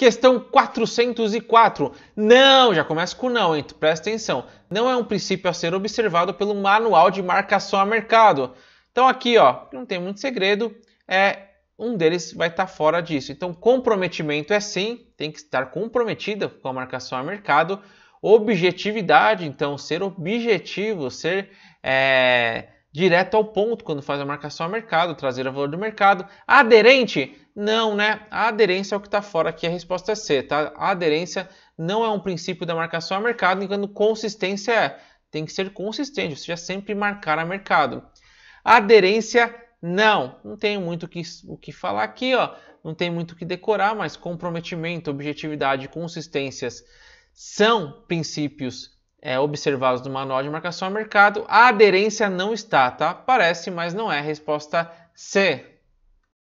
Questão 404. Não, já começa com não, hein? Presta atenção. Não é um princípio a ser observado pelo manual de marcação a mercado. Então aqui, ó, não tem muito segredo, é um deles vai estar tá fora disso. Então comprometimento é sim, tem que estar comprometida com a marcação a mercado. Objetividade, então ser objetivo, ser é direto ao ponto quando faz a marcação a mercado, trazer o valor do mercado. Aderente? Não, né? A aderência é o que está fora aqui, a resposta é C, tá? A aderência não é um princípio da marcação a mercado, enquanto consistência é. Tem que ser consistente, ou seja, sempre marcar a mercado. aderência, não. Não tem muito que, o que falar aqui, ó. Não tem muito o que decorar, mas comprometimento, objetividade, consistências são princípios é, observados no manual de marcação a mercado, a aderência não está, tá? Parece, mas não é. Resposta C.